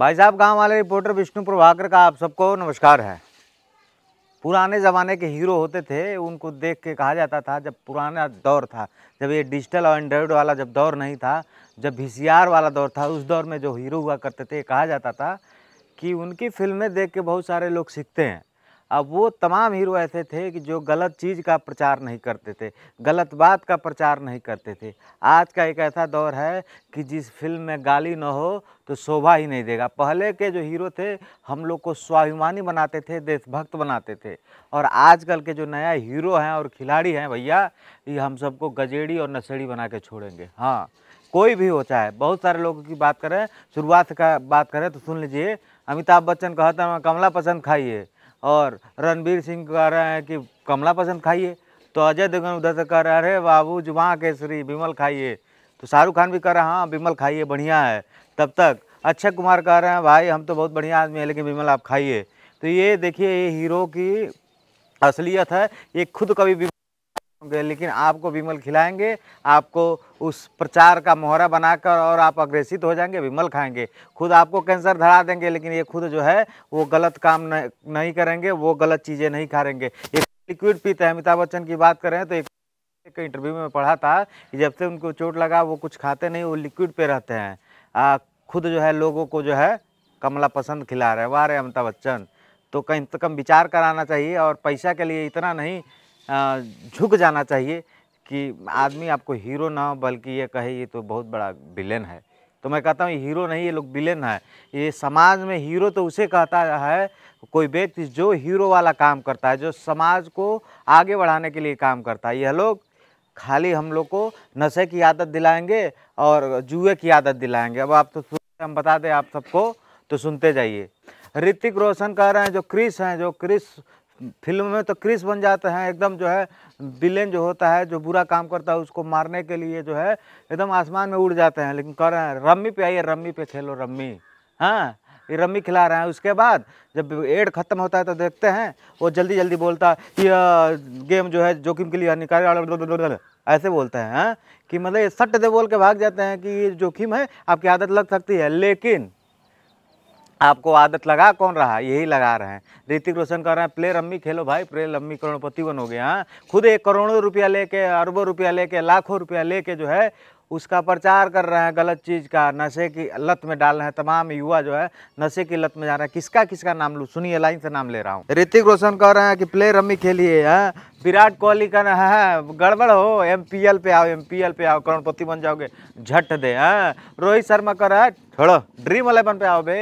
भाई साहब गांव वाले रिपोर्टर विष्णु प्रभाकर का आप सबको नमस्कार है पुराने ज़माने के हीरो होते थे उनको देख के कहा जाता था जब पुराना दौर था जब ये डिजिटल और एंड्रॉयड वाला जब दौर नहीं था जब वी वाला दौर था उस दौर में जो हीरो हुआ करते थे कहा जाता था कि उनकी फिल्में देख के बहुत सारे लोग सीखते हैं अब वो तमाम हीरो ऐसे थे कि जो गलत चीज़ का प्रचार नहीं करते थे गलत बात का प्रचार नहीं करते थे आज का एक ऐसा दौर है कि जिस फिल्म में गाली न हो तो शोभा ही नहीं देगा पहले के जो हीरो थे हम लोग को स्वाभिमानी बनाते थे देशभक्त बनाते थे और आजकल के जो नया हीरो हैं और खिलाड़ी हैं भैया ये हम सबको गजेड़ी और नशेड़ी बना के छोड़ेंगे हाँ कोई भी हो चाहे बहुत सारे लोगों की बात करें शुरुआत का बात करें तो सुन लीजिए अमिताभ बच्चन कहते हैं कमला पसंद खाइए और रणबीर सिंह कह रहे हैं कि कमला पसंद खाइए तो अजय देवगन उधर से कह रहे हैं अरे बाबू जुमा केसरी विमल खाइए तो शाहरुख खान भी कह रहे हैं हाँ विमल खाइए बढ़िया है तब तक अक्षय कुमार कह रहे हैं भाई हम तो बहुत बढ़िया आदमी हैं लेकिन विमल आप खाइए तो ये देखिए ये हीरो की असलियत है ये खुद कभी होंगे लेकिन आपको विमल खिलाएंगे आपको उस प्रचार का मोहरा बनाकर और आप अग्रेसित हो जाएंगे विमल खाएंगे खुद आपको कैंसर धरा देंगे लेकिन ये खुद जो है वो गलत काम नहीं करेंगे वो गलत चीज़ें नहीं खाएंगे एक लिक्विड पीते हैं अमिताभ बच्चन की बात करें तो एक इंटरव्यू में पढ़ा था कि जब से उनको चोट लगा वो कुछ खाते नहीं वो लिक्विड पे रहते हैं आ, खुद जो है लोगों को जो है कमला पसंद खिला रहे हैं वाह रहे अमिताभ बच्चन तो कहीं से कम विचार कराना चाहिए और पैसा के लिए इतना नहीं झुक जाना चाहिए कि आदमी आपको हीरो ना हो बल्कि ये कहे ये तो बहुत बड़ा विलेन है तो मैं कहता हूँ हीरो नहीं ये लोग विलेन है ये समाज में हीरो तो उसे कहता है कोई व्यक्ति जो हीरो वाला काम करता है जो समाज को आगे बढ़ाने के लिए काम करता है यह लोग खाली हम लोग को नशे की आदत दिलाएंगे और जुए की आदत दिलाएंगे अब आप तो हम बता दें आप सबको तो सुनते जाइए ऋतिक रोशन कह रहे हैं जो क्रिस हैं जो क्रिस फिल्म में तो क्रिस बन जाते हैं एकदम जो है बिलेन जो होता है जो बुरा काम करता है उसको मारने के लिए जो है एकदम आसमान में उड़ जाते हैं लेकिन कह रहे हैं रम्मी पे आइए रम्मी पे खेलो रम्मी हाँ ये रम्मी खिला रहे हैं उसके बाद जब एड खत्म होता है तो देखते हैं वो जल्दी जल्दी बोलता है ये गेम जो है जोखिम के लिए निकाल ऐसे बोलते हैं हाँ, कि मतलब ये सट दे बोल के भाग जाते हैं कि ये जोखिम है आपकी आदत लग सकती है लेकिन आपको आदत लगा कौन रहा यही लगा रहे हैं ऋतिक रोशन कह रहे हैं प्ले रम्मी खेलो भाई प्ले रम्मी करोड़पति बनोगे हाँ खुद एक करोड़ों रुपया लेके अरबों रुपया लेके लाखों रुपया लेके जो है उसका प्रचार कर रहे हैं गलत चीज़ का नशे की लत में डाल रहे हैं तमाम युवा जो है नशे की लत में जा रहे हैं किसका किसका नाम लूँ सुनिए लाइन से नाम ले रहा हूँ ऋतिक रोशन कह रहे हैं कि प्ले रमी खेलिए है विराट कोहली का ना है गड़बड़ हो एम पी एल पे आओ एम पी एल पे आओ करोड़पति बन जाओगे झट दे रोहित शर्मा कह रहा है छोड़ो ड्रीम अलेवन पे आओ बे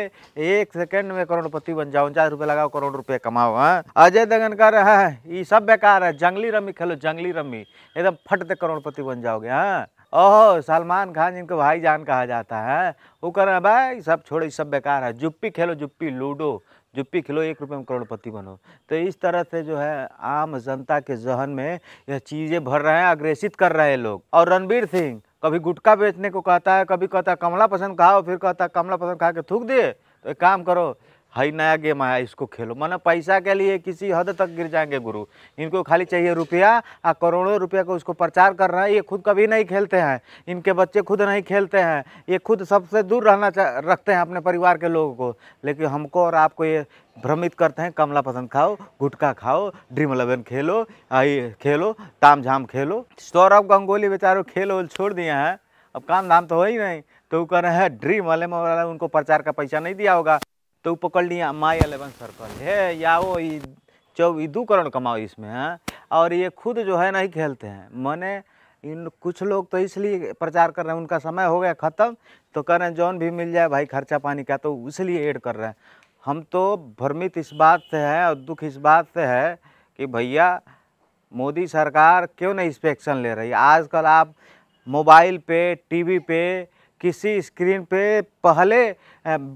एक सेकंड में करोड़पति बन जाओ उनचास रुपये लगाओ करोड़ रुपये कमाओ है अजय दगन कह रहा है ये सब बेकार है जंगली रमी खेलो जंगली रमी एकदम फट दे करोड़पति बन जाओगे हाँ ओह सलमान खान जिनको भाई जान कहा जाता है वो कह रहे हैं भाई सब छोड़ो सब बेकार है जुप्पी खेलो जुप्पी लूडो जुप्पी खेलो एक रुपये में करोड़पति बनो तो इस तरह से जो है आम जनता के जहन में यह चीज़ें भर रहे हैं अग्रेसित कर रहे हैं लोग और रणबीर सिंह कभी गुटखा बेचने को कहता है कभी कहता है कमला पसंद खाओ फिर कहता है कमला पसंद खा के थूक दिए तो एक काम करो हाई नया गेम आया इसको खेलो माना पैसा के लिए किसी हद तक गिर जाएंगे गुरु इनको खाली चाहिए रुपया आ करोड़ों रुपया को उसको प्रचार कर रहे हैं ये खुद कभी नहीं खेलते हैं इनके बच्चे खुद नहीं खेलते हैं ये खुद सबसे दूर रहना रखते हैं अपने परिवार के लोगों को लेकिन हमको और आपको ये भ्रमित करते हैं कमला पसंद खाओ गुटखा खाओ ड्रीम इलेवन खेलो आई खेलो ताम झाम खेलो सौरभ गंगोली बेचारो खेल वेल छोड़ दिए हैं अब काम धाम तो हो ही नहीं तो वो कह रहे हैं ड्रीम वाले में उनको प्रचार का पैसा नहीं दिया होगा तो पकड़ लिया माई अलेवन सर्कल है या वो चौ दो करोड़ कमाओ इसमें है हाँ? और ये खुद जो है नहीं खेलते हैं मैंने इन कुछ लोग तो इसलिए प्रचार कर रहे हैं उनका समय हो गया ख़त्म तो कह रहे हैं जौन भी मिल जाए भाई खर्चा पानी का तो इसलिए ऐड कर रहे हैं हम तो भ्रमित इस बात से हैं और दुख इस बात से है कि भैया मोदी सरकार क्यों नहीं इस पर एक्शन ले रही आजकल आप मोबाइल पे टीवी पे किसी स्क्रीन पे पहले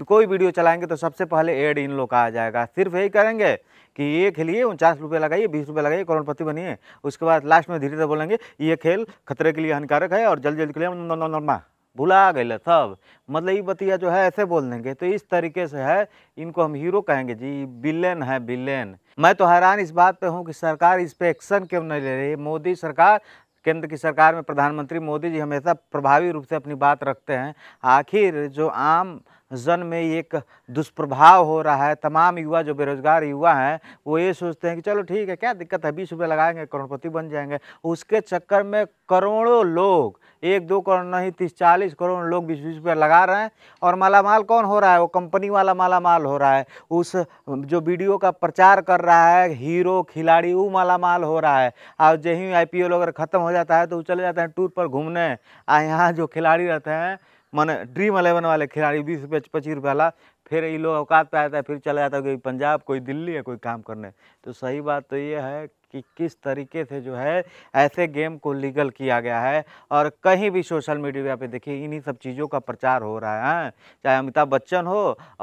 कोई वीडियो चलाएंगे तो सबसे पहले एड इन लोग का आ जाएगा सिर्फ यही करेंगे कि ये खेलिए उनचास रुपये लगाइए बीस रुपये लगाइए करोड़पति बनिए उसके बाद लास्ट में धीरे धीरे बोलेंगे ये खेल खतरे के लिए हानिकारक है और जल्दी जल्दी के लिए नॉर्मा भुला गए सब मतलब ये बतिया जो है ऐसे बोल देंगे तो इस तरीके से है इनको हम हीरो कहेंगे जी बिलेन है बिलेन मैं तो हैरान इस बात पे हूँ कि सरकार इस पर एक्शन क्यों नहीं ले रही मोदी सरकार केंद्र की सरकार में प्रधानमंत्री मोदी जी हमेशा प्रभावी रूप से अपनी बात रखते हैं आखिर जो आम जन में एक दुष्प्रभाव हो रहा है तमाम युवा जो बेरोजगार युवा हैं वो ये सोचते हैं कि चलो ठीक है क्या दिक्कत है बीस रुपये लगाएंगे करोड़पति बन जाएंगे उसके चक्कर में करोड़ों लोग एक दो करोड़ नहीं तीस चालीस करोड़ लोग बीस बीस रुपये लगा रहे हैं और मालामाल कौन हो रहा है वो कंपनी वाला मालामाल हो रहा है उस जो वीडियो का प्रचार कर रहा है हीरो खिलाड़ी वो मालामाल हो रहा है और जही आई पी अगर ख़त्म हो जाता है तो वो चले जाते हैं टूर पर घूमने और यहाँ जो खिलाड़ी रहते हैं माने ड्रीम अलेवन वाले खिलाड़ी बीस रुपये पच्चीस रुपये ला फिर ये लोग औकात पे आता है फिर चला जाता है कोई पंजाब कोई दिल्ली है कोई काम करने तो सही बात तो ये है कि किस तरीके से जो है ऐसे गेम को लीगल किया गया है और कहीं भी सोशल मीडिया पे देखिए इन्हीं सब चीज़ों का प्रचार हो रहा है हाँ। चाहे अमिताभ बच्चन हो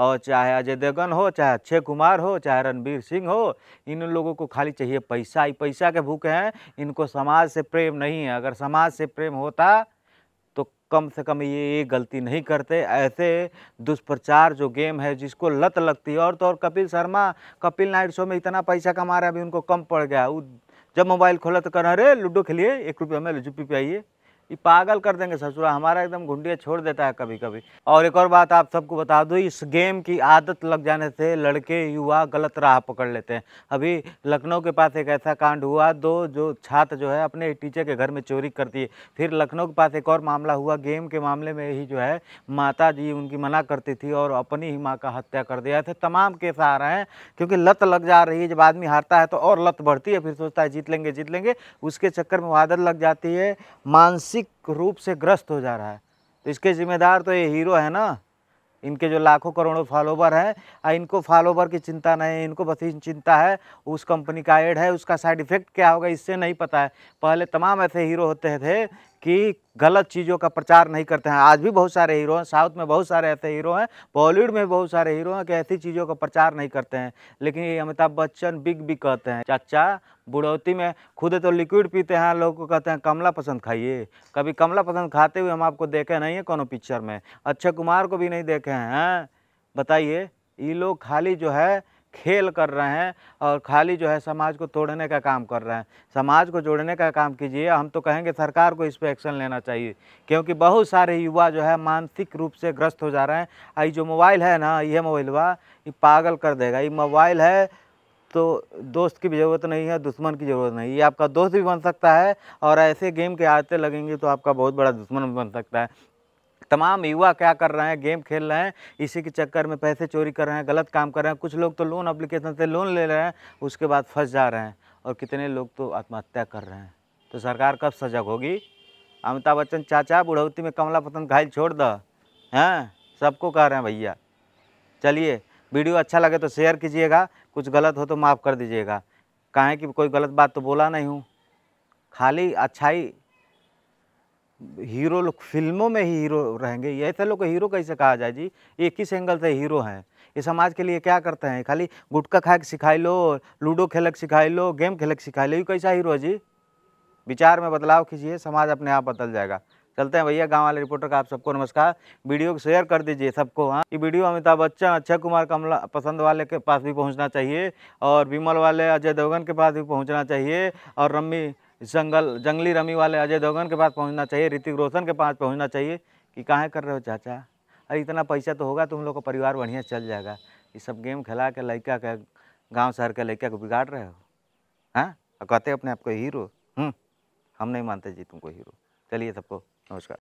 और चाहे अजय देवगन हो चाहे अक्षय कुमार हो चाहे रणबीर सिंह हो इन लोगों को खाली चाहिए पैसा ही पैसा के भूखे हैं इनको समाज से प्रेम नहीं है अगर समाज से प्रेम होता तो कम से कम ये ये गलती नहीं करते ऐसे दुष्प्रचार जो गेम है जिसको लत लगती है और तो और कपिल शर्मा कपिल नाइट शो में इतना पैसा कमा रहा है अभी उनको कम पड़ गया जब मोबाइल खोला तो कह रहे अरे लूडो खेलिए एक रुपया में पी पे आइए ये पागल कर देंगे ससुरा हमारा एकदम घुंडिया छोड़ देता है कभी कभी और एक और बात आप सबको बता दूँ इस गेम की आदत लग जाने से लड़के युवा गलत राह पकड़ लेते हैं अभी लखनऊ के पास एक ऐसा कांड हुआ दो जो छात्र जो है अपने टीचर के घर में चोरी करती है फिर लखनऊ के पास एक और मामला हुआ गेम के मामले में ही जो है माता जी उनकी मना करती थी और अपनी ही माँ का हत्या कर दिया ऐसे तमाम केस आ रहे हैं क्योंकि लत लग जा रही है जब आदमी हारता है तो और लत बढ़ती है फिर सोचता है जीत लेंगे जीत लेंगे उसके चक्कर में वो आदत लग जाती है मानसिक मानसिक रूप से ग्रस्त हो जा रहा है तो इसके जिम्मेदार तो ये हीरो है ना इनके जो लाखों करोड़ों फॉलोवर हैं और इनको फॉलोवर की चिंता नहीं इनको बस चिंता है उस कंपनी का एड है उसका साइड इफेक्ट क्या होगा इससे नहीं पता है पहले तमाम ऐसे हीरो होते थे कि गलत चीज़ों का प्रचार नहीं करते हैं आज भी बहुत सारे हीरो हैं साउथ में बहुत सारे ऐसे हीरो हैं बॉलीवुड में बहुत सारे हीरो हैं कि ऐसी चीज़ों का प्रचार नहीं करते हैं लेकिन ये अमिताभ बच्चन बिग भी कहते हैं चाचा बुढ़ौती में खुद तो लिक्विड पीते हैं लोग को कहते हैं कमला पसंद खाइए कभी कमला पसंद खाते हुए हम आपको देखे नहीं है कोनों पिक्चर में अक्षय कुमार को भी नहीं देखे हैं बताइए ये लोग खाली जो है खेल कर रहे हैं और खाली जो है समाज को तोड़ने का काम कर रहे हैं समाज को जोड़ने का काम कीजिए हम तो कहेंगे सरकार को इस पर एक्शन लेना चाहिए क्योंकि बहुत सारे युवा जो है मानसिक रूप से ग्रस्त हो जा रहे हैं और जो मोबाइल है ना ये मोबाइलवा ये पागल कर देगा ये मोबाइल है तो दोस्त की भी ज़रूरत नहीं है दुश्मन की ज़रूरत नहीं ये आपका दोस्त भी बन सकता है और ऐसे गेम के आते लगेंगे तो आपका बहुत बड़ा दुश्मन भी बन सकता है तमाम युवा क्या कर रहे हैं गेम खेल रहे हैं इसी के चक्कर में पैसे चोरी कर रहे हैं गलत काम कर रहे हैं कुछ लोग तो लोन अप्लीकेशन से लोन ले रहे हैं उसके बाद फंस जा रहे हैं और कितने लोग तो आत्महत्या कर रहे हैं तो सरकार कब सजग होगी अमिताभ बच्चन चाचा बुढ़ौती में कमला पतन घायल छोड़ दो हैं सबको कह रहे हैं भैया चलिए वीडियो अच्छा लगे तो शेयर कीजिएगा कुछ गलत हो तो माफ़ कर दीजिएगा कहें कि कोई गलत बात तो बोला नहीं हूँ खाली अच्छाई हीरो लोग फिल्मों में ही हीरो रहेंगे ऐसे लोग को हीरो कैसे कहा जाए जी ये किस एंगल से हीरो हैं ये समाज के लिए क्या करते हैं खाली गुटखा खा के सिखाई लो लूडो खेलक सिखाई लो गेम खेलक सिखाई लो ये कैसा हीरो है जी विचार में बदलाव कीजिए समाज अपने आप बदल जाएगा चलते हैं भैया गांव वाले रिपोर्टर का आप सबको नमस्कार वीडियो को शेयर कर दीजिए सबको हाँ ये वीडियो अमिताभ बच्चन अक्षय कुमार कमला पसंद वाले के पास भी पहुंचना चाहिए और विमल वाले अजय देवगन के पास भी पहुंचना चाहिए और रम्मी जंगल जंगली रमी वाले अजय देवगन के पास पहुंचना चाहिए ऋतिक रोशन के पास पहुंचना चाहिए कि कहाँ कर रहे हो चाचा अरे इतना पैसा तो होगा तुम लोग का परिवार बढ़िया चल जाएगा ये सब गेम खिला के लड़का के गाँव शहर के लड़का को बिगाड़ रहे हो हाँ कहते अपने आप को हीरो हम्म। हम नहीं मानते जी तुमको हीरो चलिए सबको नमस्कार